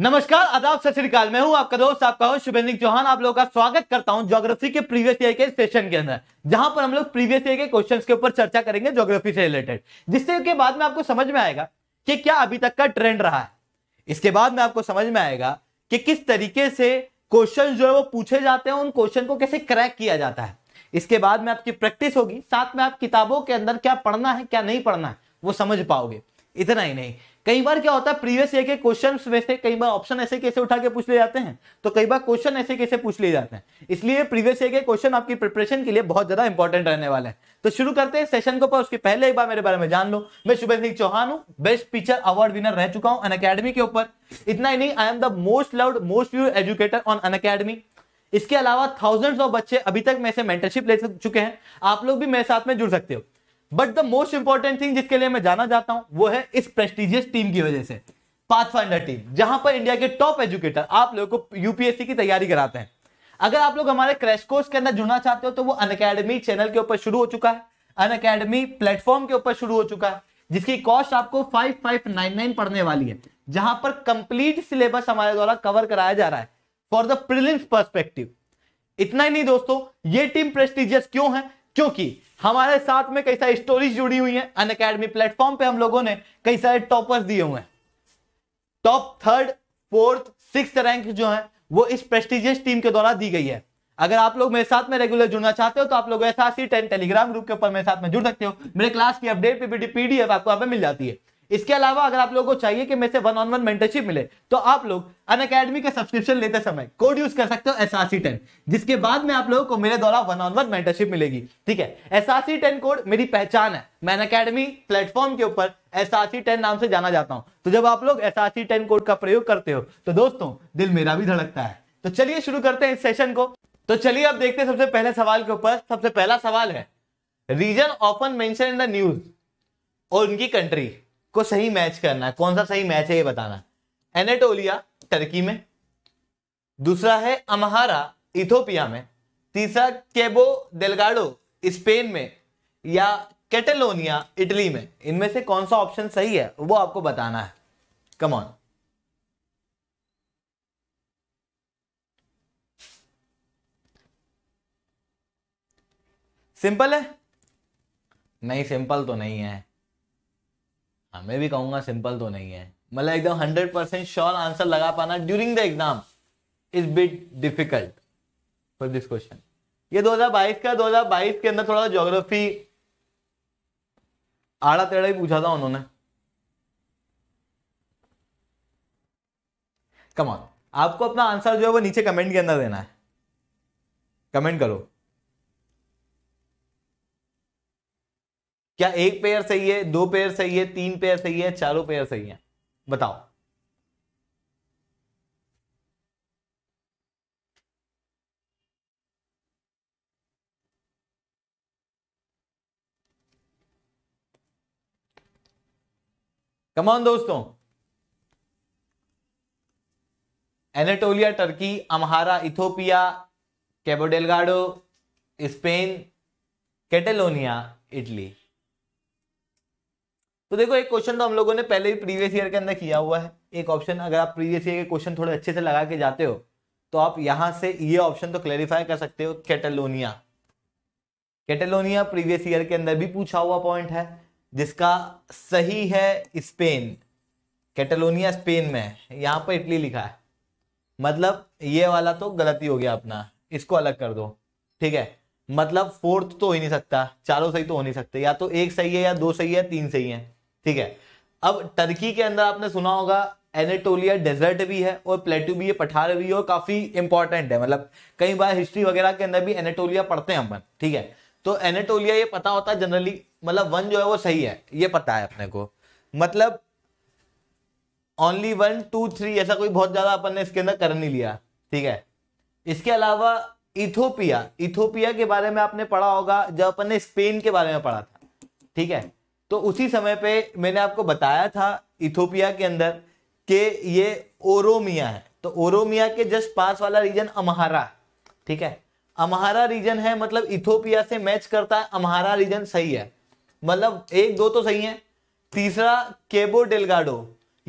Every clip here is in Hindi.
नमस्कार आदाब सत श्रीकाल मैं हूं आपका दोस्त आपका होस्ट शुभेंद्र चौहान आप लोगों का स्वागत करता हूं ज्योग्राफी के प्रीवियस ईयर के सेशन के अंदर जहां पर हम लोग प्रीवियस ईयर के क्वेश्चंस के ऊपर चर्चा करेंगे ज्योग्राफी से रिलेटेड जिससे के बाद में आपको समझ में आएगा कि क्या अभी तक का ट्रेंड रहा है इसके बाद में आपको समझ में आएगा कि किस तरीके से क्वेश्चन जो है वो पूछे जाते हैं उन क्वेश्चन को कैसे क्रैक किया जाता है इसके बाद में आपकी प्रैक्टिस होगी साथ में आप किताबों के अंदर क्या पढ़ना है क्या नहीं पढ़ना है वो समझ पाओगे इतना ही नहीं कई बार क्या होता है प्रीवियस ईयर के क्वेश्चन में से कई बार ऑप्शन ऐसे कैसे उठा के पूछ ले जाते हैं तो कई बार क्वेश्चन ऐसे कैसे पूछ लिए जाते हैं इसलिए प्रीवियस ईयर के क्वेश्चन आपकी प्रिपरेशन के लिए बहुत ज्यादा इंपॉर्टेंट रहने वाला है तो शुरू करते हैं सेशन को पर उसके पहले एक बार मेरे बारे में जान लो मैं शुभ सिंह चौहान हूँ बेस्ट टीचर अवार्ड विनर रह चुका हूँ अन के ऊपर इतना ही नहीं I am the most loved most view educator on अन इसके अलावा थाउजेंड्स ऑफ बच्चे अभी तक मैं से मेंटरशिप ले चुके हैं आप लोग भी मेरे साथ में जुड़ सकते हो but the most important thing जिसके लिए मैं जाना चाहता हूं वो है इस प्रेस्टिजियस टीम की वजह से पाथफाइंडर टीम जहां पर इंडिया के टॉप एजुकेटर आप लोगों को यूपीएससी की तैयारी कराते हैं अगर आप लोग हमारे क्रैश कोर्स के अंदर जुड़ना चाहते हो तो वो अन अकेडमी चैनल के ऊपर शुरू हो चुका है अन अकेडमी प्लेटफॉर्म के ऊपर शुरू हो चुका है जिसकी कॉस्ट आपको 5599 पढ़ने वाली है जहां पर कंप्लीट सिलेबस हमारे द्वारा कवर कराया जा रहा है फॉर द प्रिलिम्स पर्सपेक्टिव इतना ही नहीं दोस्तों ये टीम प्रेस्टिजियस क्यों है क्योंकि हमारे साथ में कई सारी स्टोरीज जुड़ी हुई हैं अन अकेडमी प्लेटफॉर्म पे हम लोगों ने कई सारे टॉपर्स दिए हुए हैं top third fourth six rank जो है वो इस प्रेस्टिजियस टीम के द्वारा दी गई है अगर आप लोग मेरे साथ में रेगुलर जुड़ना चाहते हो तो आप लोग S R ten Telegram group के ऊपर मेरे साथ में जुड़ सकते हो मेरे क्लास की अपडेट पीडीएफ आपको यहाँ पे मिल जाती है इसके अलावा अगर आप लोगों को चाहिए कि मेरे से वन ऑन वन मेंटरशिप मिले तो आप लोग अन अकेडमी का सब्सक्रिप्शन लेते समय कोड यूज कर सकते हो एस आर सी टेन जिसके बाद में आप लोगों को मेरे द्वारा वन ऑन वन मेंटरशिप मिलेगी ठीक है S R C ten code मेरी पहचान है मैं अकेडमी प्लेटफॉर्म के ऊपर एस आर सी टेन नाम से जाना जाता हूँ तो जब आप लोग S R C ten code का प्रयोग करते हो तो दोस्तों दिल मेरा भी धड़कता है तो चलिए शुरू करते हैं इस सेशन को तो चलिए अब देखते हैं सबसे पहले सवाल के ऊपर सबसे पहला सवाल है region often mention in the news और उनकी कंट्री को सही मैच करना है कौन सा सही मैच है ये बताना एनेटोलिया टर्की में दूसरा है अमहारा इथोपिया में तीसरा केबो डेलगाडो स्पेन में या कैटेलोनिया इटली में इनमें से कौन सा ऑप्शन सही है वो आपको बताना है कम ऑन सिंपल है नहीं सिंपल तो नहीं है हाँ, मैं भी कहूंगा सिंपल तो नहीं है मतलब एकदम हंड्रेड परसेंट श्योर आंसर लगा पाना during the exam is bit difficult for this question ये 2022 का 2022 के अंदर थोड़ा ज्योग्राफी आड़ा तेड़ा ही पूछा था उन्होंने कमान आपको अपना आंसर जो है वो नीचे कमेंट के अंदर देना है कमेंट करो क्या एक पेयर सही है दो पेयर सही है तीन पेयर सही है चारों पेयर सही है बताओ कमान दोस्तों Anatolia Turkey Amhara Ethiopia Cabo Delgado Spain Catalonia Italy तो देखो एक क्वेश्चन तो हम लोगों ने पहले भी प्रीवियस ईयर के अंदर किया हुआ है एक ऑप्शन अगर आप प्रीवियस ईयर के क्वेश्चन थोड़े अच्छे से लगा के जाते हो तो आप यहां से ये ऑप्शन तो क्लैरिफाई कर सकते हो कैटेलोनिया कैटेलोनिया प्रीवियस ईयर के अंदर भी पूछा हुआ पॉइंट है जिसका सही है स्पेन कैटेलोनिया स्पेन में यहाँ पर इटली लिखा है मतलब ये वाला तो गलती हो गया अपना इसको अलग कर दो ठीक है मतलब फोर्थ तो हो ही नहीं सकता चारों सही तो हो नहीं सकते या तो एक सही है या दो सही है तीन सही है ठीक है अब टर्की के अंदर आपने सुना होगा एनेटोलिया डेजर्ट भी है और प्लेटू भी है पठार भी है और काफी इंपॉर्टेंट है मतलब कई बार हिस्ट्री वगैरह के अंदर भी एनेटोलिया पढ़ते हैं अपन ठीक है तो एनेटोलिया ये पता होता है जनरली मतलब वन जो है वो सही है ये पता है अपने को मतलब ओनली वन टू थ्री ऐसा कोई बहुत ज्यादा अपन ने इसके अंदर कर नहीं लिया ठीक है इसके अलावा इथोपिया इथोपिया के बारे में आपने पढ़ा होगा जब अपन ने स्पेन के बारे में पढ़ा था ठीक है तो उसी समय पे मैंने आपको बताया था इथोपिया के अंदर के ये ओरोमिया है तो ओरोमिया के जस्ट पास वाला रीजन अमहारा है ठीक है अमहारा रीजन है मतलब इथोपिया से मैच करता है अमहारा रीजन सही है मतलब एक दो तो सही है तीसरा केबो डेलगाडो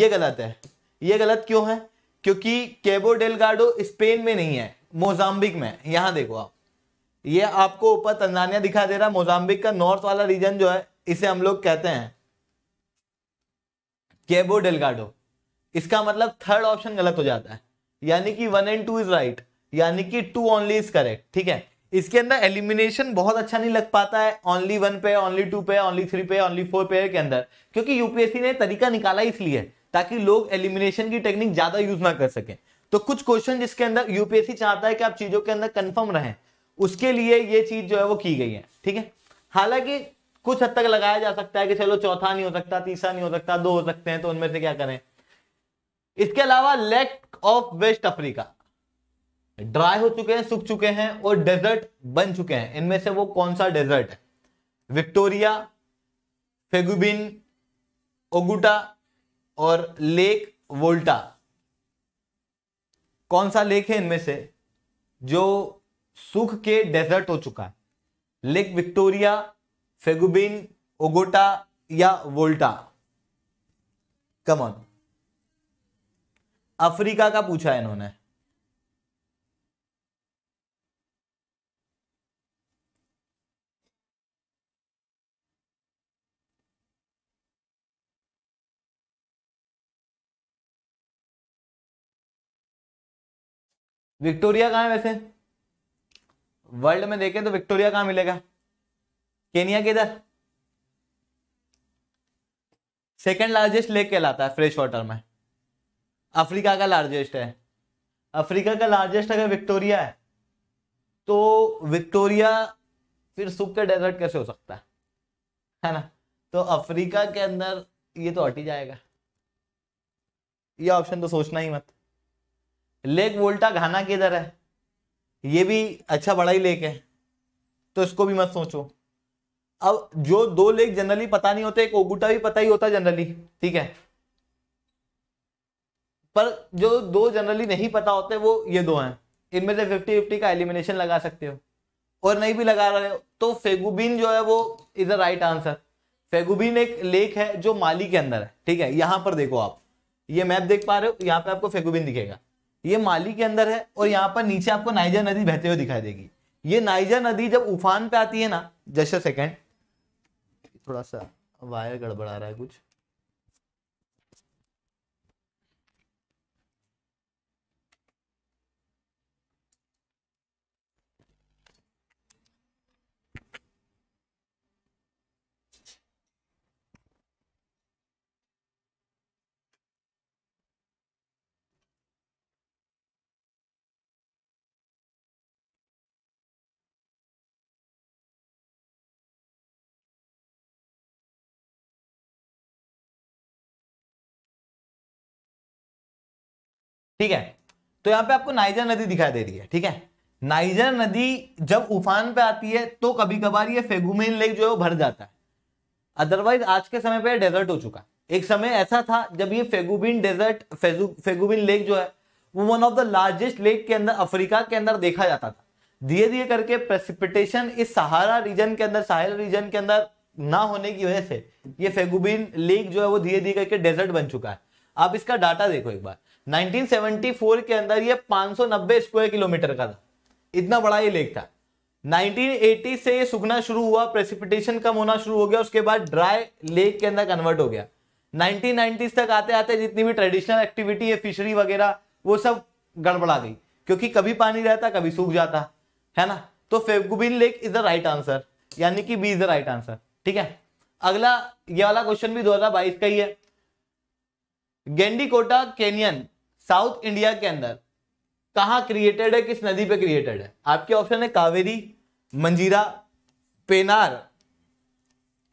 ये गलत है ये गलत क्यों है क्योंकि केबो डेलगाडो स्पेन में नहीं है मोजाम्बिक में यहां देखो आप ये आपको ऊपर तंजानिया दिखा दे रहा है मोजाम्बिक का नॉर्थ वाला रीजन जो है इसे हम लोग कहते हैं केबो डेलगाडो इसका मतलब थर्ड ऑप्शन गलत हो जाता है यानी कि one and two is right यानी कि टू ओनली इज करेक्ट ठीक है इसके अंदर एलिमिनेशन बहुत अच्छा नहीं लग पाता है ओनली वन पे ओनली टू पे ओनली थ्री पे ओनली फोर पे के अंदर क्योंकि यूपीएससी ने तरीका निकाला इसलिए ताकि लोग एलिमिनेशन की टेक्निक ज्यादा यूज ना कर सके तो कुछ क्वेश्चन जिसके अंदर यूपीएससी चाहता है कि आप चीजों के अंदर कंफर्म रहें उसके लिए ये चीज जो है वो की गई है ठीक है हालांकि कुछ हद तक लगाया जा सकता है कि चलो चौथा नहीं हो सकता तीसरा नहीं हो सकता दो हो सकते हैं तो उनमें से क्या करें इसके अलावा lake of West Africa dry हो चुके हैं सूख चुके हैं और डेजर्ट बन चुके हैं इनमें से वो कौन सा डेजर्ट है विक्टोरिया फेगुबिन ओगुटा और लेक वोल्टा कौन सा लेक है इनमें से जो सुख के डेजर्ट हो चुका है लेक विक्टोरिया फेगुबिन ओगोटा या वोल्टा कमॉन अफ्रीका का पूछा है इन्होंने विक्टोरिया कहा है वैसे वर्ल्ड में देखें तो विक्टोरिया कहाँ मिलेगा केनिया के इधर सेकेंड लार्जेस्ट लेक कहलाता है फ्रेश वाटर में अफ्रीका का लार्जेस्ट है अफ्रीका का लार्जेस्ट अगर विक्टोरिया है तो विक्टोरिया फिर सुख के डेजर्ट कैसे हो सकता है है ना तो अफ्रीका के अंदर ये तो हट ही जाएगा ये ऑप्शन तो सोचना ही मत लेक वोल्टा घाना किधर है ये भी अच्छा बड़ा ही लेक है तो इसको भी मत सोचो अब जो दो लेक जनरली पता नहीं होते एक ओगुटा भी पता ही होता जनरली ठीक है पर जो दो जनरली नहीं पता होते वो ये दो हैं इनमें से फिफ्टी फिफ्टी का एलिमिनेशन लगा सकते हो और नहीं भी लगा रहे हो तो फेगुबिन जो है वो is the right answer Faguibine एक लेक है जो माली के अंदर है ठीक है यहां पर देखो आप ये मैप देख पा रहे हो यहाँ पे आपको फेगुबिन दिखेगा ये माली के अंदर है और यहाँ पर नीचे आपको नाइजर नदी बहते हुए दिखाई देगी ये नाइजर नदी जब उफान पे आती है ना जैसे सेकेंड थोड़ा सा वायर गड़बड़ा रहा है कुछ ठीक है तो यहाँ पे आपको नाइजर नदी दिखाई दे रही है ठीक है नाइजर नदी जब उफान पे आती है तो कभी कभार ये फेगुमेन लेक जो है वो भर जाता है अदरवाइज आज के समय पे डेजर्ट हो चुका है एक समय ऐसा था जब ये फेगुबिन डेजर्ट फेगुबिन लेक जो है वो one of the largest lake के अंदर अफ्रीका के अंदर देखा जाता था धीरे धीरे करके प्रेसिपिटेशन इस सहारा रीजन के अंदर साहिल रीजन के अंदर ना होने की वजह से ये फेगुबिन लेक जो है वो धीरे धीरे करके डेजर्ट बन चुका है आप इसका डाटा देखो एक बार 1974 के अंदर ये 590 स्क्वायर किलोमीटर का था इतना बड़ा ये लेक था 1980 से ये सूखना शुरू हुआ प्रेसिपिटेशन कम होना शुरू हो गया उसके बाद ड्राई लेक के अंदर कन्वर्ट हो गया 1990s तक आते आते जितनी भी ट्रेडिशनल एक्टिविटी है फिशरी वगैरह वो सब गड़बड़ा गई क्योंकि कभी पानी रहता कभी सूख जाता है ना तो Faguibine lake is the right answer यानी कि B is the right answer ठीक है अगला ये वाला क्वेश्चन भी 2022 का ही है गेंडीकोटा कैनियन साउथ इंडिया के अंदर कहां क्रिएटेड है किस नदी पे क्रिएटेड है आपके ऑप्शन है कावेरी मंजीरा पेनार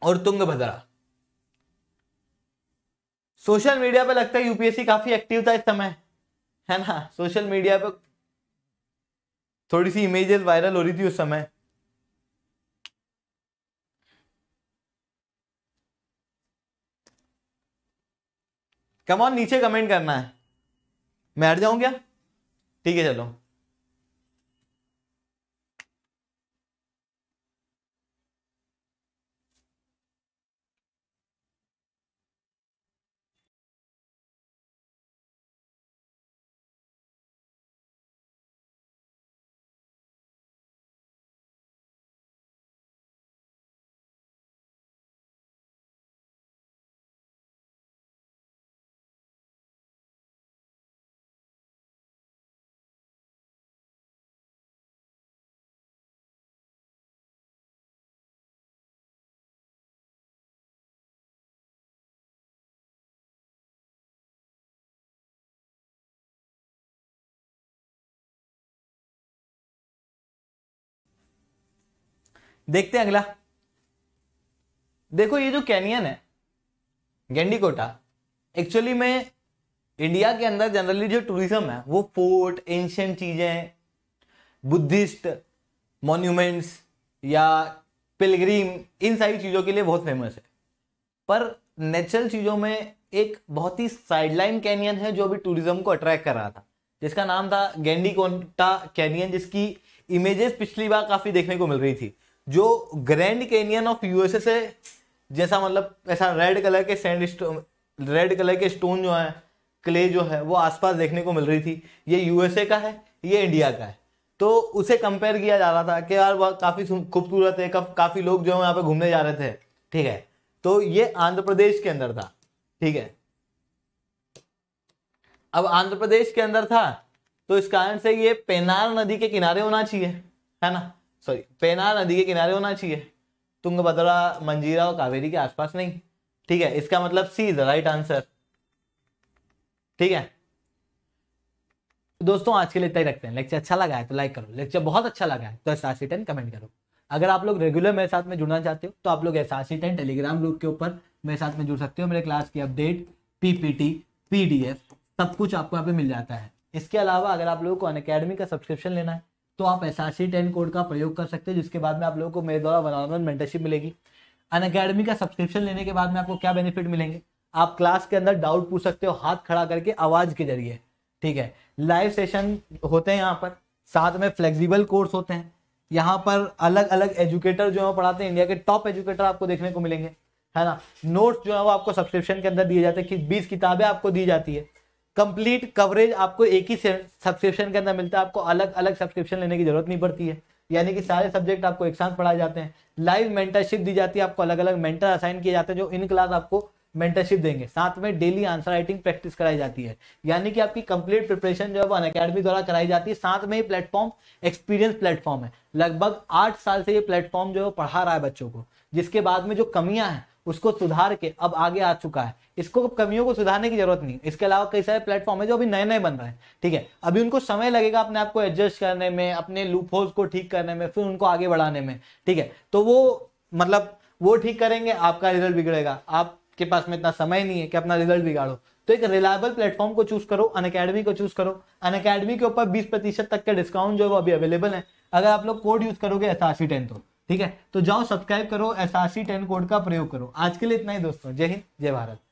और तुंगभद्रा सोशल मीडिया पे लगता है यूपीएससी काफी एक्टिव था इस समय है ना सोशल मीडिया पे थोड़ी सी इमेजेस वायरल हो रही थी उस समय कमॉन नीचे कमेंट करना है मैं हट जाऊं क्या ठीक है चलो देखते हैं अगला देखो ये जो कैनियन है गेंडीकोटा एक्चुअली में इंडिया के अंदर जनरली जो टूरिज्म है वो फोर्ट एंशियंट चीज़ें बुद्धिस्ट मॉन्यूमेंट्स या पिलग्रीम इन सारी चीज़ों के लिए बहुत फेमस है पर नेचुरल चीज़ों में एक बहुत ही साइडलाइन कैनियन है जो अभी टूरिज्म को अट्रैक्ट कर रहा था जिसका नाम था गेंडी कोटा कैनियन जिसकी इमेजेस पिछली बार काफ़ी देखने को मिल रही थी जो ग्रैंड कैनियन ऑफ यूएसए से जैसा मतलब ऐसा रेड कलर के सैंड रेड कलर के स्टोन जो है क्ले जो है वो आसपास देखने को मिल रही थी ये यूएसए का है ये इंडिया का है तो उसे कंपेयर किया जा रहा था कि यार वह काफ़ी खूबसूरत है काफ़ी लोग जो है यहाँ पे घूमने जा रहे थे ठीक है तो ये आंध्र प्रदेश के अंदर था ठीक है अब आंध्र प्रदेश के अंदर था तो इस कारण से ये पेनार नदी के किनारे होना चाहिए है ना सॉरी पेना नदी के किनारे होना चाहिए तुंग बदरा मंजीरा और कावेरी के आसपास नहीं ठीक है इसका मतलब सी इज राइट आंसर ठीक है दोस्तों आज के लिए इतना ही रखते हैं लेक्चर अच्छा लगा है तो लाइक करो लेक्चर बहुत अच्छा लगा है तो एस आर कमेंट करो अगर आप लोग रेगुलर मेरे साथ में जुड़ना चाहते हो तो आप लोग एस आर टेलीग्राम ग्रुप के ऊपर मेरे साथ में जुड़ सकते हो मेरे क्लास की अपडेट पीपीटी पीडीएफ सब कुछ आपको यहाँ पे मिल जाता है इसके अलावा अगर आप लोगों को अन का सब्सक्रिप्शन लेना है तो आप S R C ten code का प्रयोग कर सकते हैं जिसके बाद में आप लोगों को मेरे द्वारा वन ऑन वन मेंटरशिप मिलेगी अन अकेडमी का सब्सक्रिप्शन लेने के बाद में आपको क्या बेनिफिट मिलेंगे आप क्लास के अंदर डाउट पूछ सकते हो हाथ खड़ा करके आवाज के जरिए ठीक है लाइव सेशन होते हैं यहाँ पर साथ में फ्लेक्सिबल कोर्स होते हैं यहाँ पर अलग अलग एजुकेटर जो है पढ़ाते हैं इंडिया के टॉप एजुकेटर आपको देखने को मिलेंगे है ना नोट्स जो है वो आपको सब्सक्रिप्शन के अंदर दिए जाते हैं कि बीस किताबें आपको दी जाती है कंप्लीट कवरेज आपको एक ही सब्सक्रिप्शन के अंदर मिलता है आपको अलग अलग सब्सक्रिप्शन लेने की जरूरत नहीं पड़ती है यानी कि सारे सब्जेक्ट आपको एक साथ पढ़ाए जाते हैं लाइव मेंटरशिप दी जाती है आपको अलग अलग मेंटर असाइन किए जाते हैं जो इन क्लास आपको मेंटरशिप देंगे साथ में डेली आंसर राइटिंग प्रैक्टिस कराई जाती है यानी कि आपकी कंप्लीट प्रिपरेशन जो है वो अन अकेडमी द्वारा कराई जाती है साथ में ये प्लेटफॉर्म एक्सपीरियंस प्लेटफॉर्म है लगभग आठ साल से ये प्लेटफॉर्म जो है पढ़ा रहा है बच्चों को जिसके बाद में जो कमियां हैं उसको सुधार के अब आगे आ चुका है इसको कमियों को सुधारने की जरूरत नहीं इसके अलावा कई सारे प्लेटफॉर्म है जो अभी नए नए बन रहे हैं ठीक है अभी उनको समय लगेगा अपने आप को एडजस्ट करने में अपने लूप को ठीक करने में फिर उनको आगे बढ़ाने में ठीक है तो वो मतलब वो ठीक करेंगे आपका रिजल्ट बिगड़ेगा आपके पास में इतना समय नहीं है कि अपना रिजल्ट बिगाड़ो तो एक रिलायबल प्लेटफॉर्म को चूज करो अन को चूज करो अन के ऊपर बीस प्रतिशत तक के डिस्काउंट जो है वो अभी अवेलेबल है अगर आप लोग कोड यूज करोगे एस आर सी टेन तो ठीक है तो जाओ सब्सक्राइब करो S R C ten code का प्रयोग करो आज के लिए इतना ही दोस्तों जय हिंद जय भारत